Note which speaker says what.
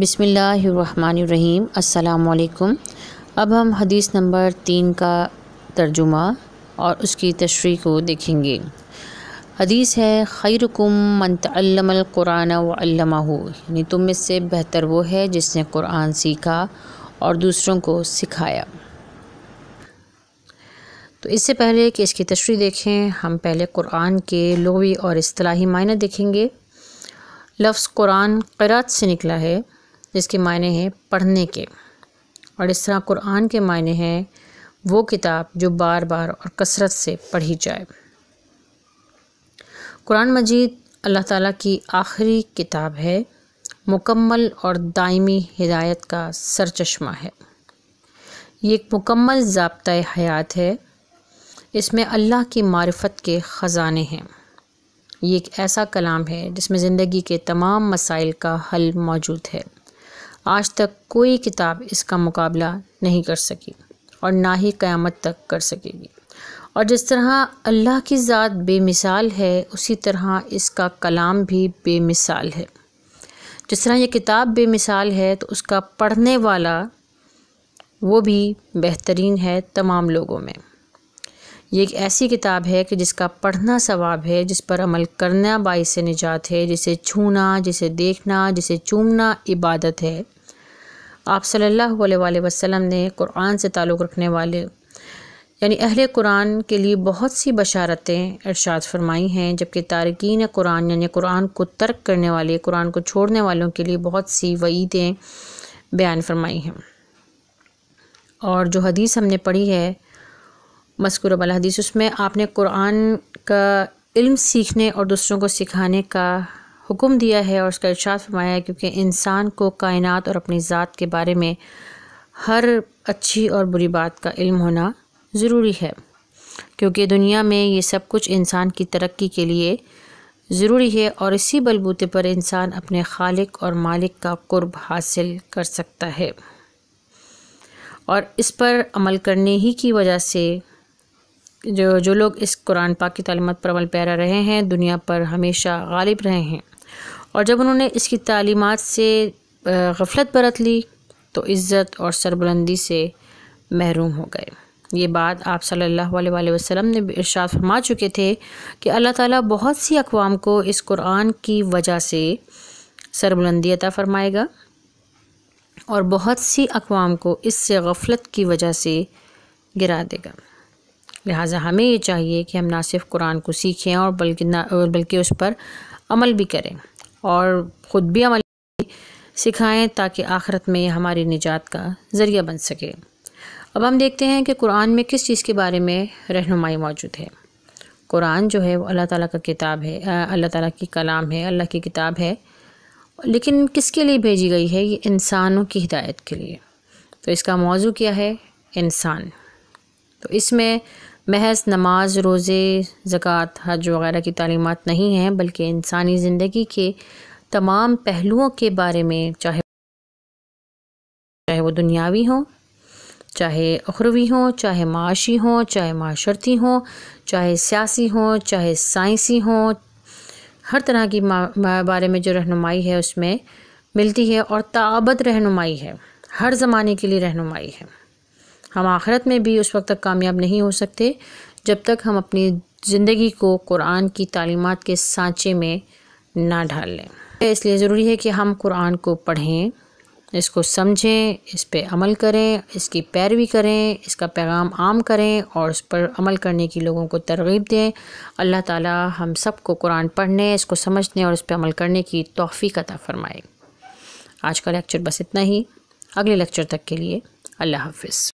Speaker 1: बिसमीम् अल्लाम अब हम हदीस नंबर तीन का तर्जुमा और उसकी तशरी को देखेंगे हदीस है खैरकुम मनतलमक़ुरान वल्लमा यानी तुम में से बेहतर वो है जिसने कुरान सीखा और दूसरों को सिखाया तो इससे पहले कि इसकी तशरी देखें हम पहले कुरान के लोवी और असलाही मायने देखेंगे लफ्ज़ कुरान क़रात से निकला है जिसके मायने हैं पढ़ने के और इस तरह कुरान के मायने हैं वो किताब जो बार बार और कसरत से पढ़ी जाए कुरान मजीद अल्लाह ताला की आखिरी किताब है मुकम्मल और दायमी हिदायत का सरचश्मा है ये एक मुकम्मल जबता हयात है इसमें अल्लाह की मारफत के ख़जाने हैं ये एक ऐसा कलाम है जिसमें ज़िंदगी के तमाम मसाइल का हल मौजूद है आज तक कोई किताब इसका मुकाबला नहीं कर सकी और ना ही क़यामत तक कर सकेगी और जिस तरह अल्लाह की ज़ात बेमिसाल है उसी तरह इसका कलाम भी बेमिसाल है जिस तरह ये किताब बेमिसाल है तो उसका पढ़ने वाला वो भी बेहतरीन है तमाम लोगों में ये एक ऐसी किताब है कि जिसका पढ़ना सवाब है जिस पर अमल करना से निजात है जिसे छूना जिसे देखना जिसे चूमना इबादत है आप सल्लल्लाहु अलैहि वसल्लम ने कुरान से ताल्लुक़ रखने वाले यानी अहल कुरान के लिए बहुत सी बशारतें इरशाद फरमाई हैं जबकि तारकिन कुरान यानी कुरान को तर्क करने वाले कुरान को छोड़ने वालों के लिए बहुत सी वईदें बयान फरमाई हैं और जो हदीस हमने पढ़ी है मस्कूर वाला हदीस उसमें आपने कुरान का इल्म सीखने और दूसरों को सिखाने का हुक्म दिया है और उसका इर्शाद फरमाया है क्योंकि इंसान को कायनात और अपनी ज़ात के बारे में हर अच्छी और बुरी बात का इल्म होना ज़रूरी है क्योंकि दुनिया में ये सब कुछ इंसान की तरक्की के लिए ज़रूरी है और इसी बलबूते पर इंसान अपने खालिक और मालिक का कुर्ब हासिल कर सकता है और इस पर अमल करने ही की वजह से जो जो लोग इस कुरान पाक की तालीमत पर अमल पैरा रहे हैं दुनिया पर हमेशा गालिब रहे हैं और जब उन्होंने इसकी तालीमत से गफलत बरत ली तो इज़्ज़त और सरबुलंदी से महरूम हो गए ये बात आप सल्लल्लाहु अलैहि वसल्लम ने इर्शाद फरमा चुके थे कि अल्लाह ताला बहुत सी अकवाम को इस कुरान की वजह से सरबुलंदी अता फ़रमाएगा और बहुत सी अकवाम को इससे गफलत की वजह से गिरा देगा लिहाजा हमें ये चाहिए कि हम ना सिर्फ कुरान को सीखें और बल्कि ना बल्कि उस पर अमल भी करें और ख़ुद भी अमल सिखाएं ताकि आखरत में हमारी निजात का ज़रिया बन सके अब हम देखते हैं कि कुरान में किस चीज़ के बारे में रहनुमाई मौजूद है कुरान जो है वो अल्लाह ताला का किताब है अल्लाह ताला की कलाम है अल्लाह की किताब है लेकिन किसके लिए भेजी गई है ये इंसानों की हिदायत के लिए तो इसका मौजू क्या है इंसान तो इसमें महज नमाज रोज़े ज़क़़त हज वगैरह की तलीमत नहीं हैं बल्कि इंसानी ज़िंदगी के तमाम पहलुओं के बारे में चाहे चाहे वो दुनियावी हों चाहे अखरवी हों चाहे माशी हों चाहे माशरती हों चाहे सियासी हों चाहे साइंसी हों हर तरह की बारे में जो रहनुमाई है उसमें मिलती है और ताबत रहनुमाई है हर ज़माने के लिए रहनुमाई है हम आखरत में भी उस वक्त तक कामयाब नहीं हो सकते जब तक हम अपनी ज़िंदगी को कुरान की तालीमत के सांचे में ना ढाल लें इसलिए ज़रूरी है कि हम कुरान को पढ़ें इसको समझें इस पर अमल करें इसकी पैरवी करें इसका पैगाम आम करें और उस पर अमल करने की लोगों को तरगीब दें अल्लाह ताला हम सब को कुरान पढ़ने इसको समझने और इस पर अमल करने की तोफ़ी अता फ़रमाए आज का लेक्चर बस इतना ही अगले लेक्चर तक के लिए अल्लाह हाफ़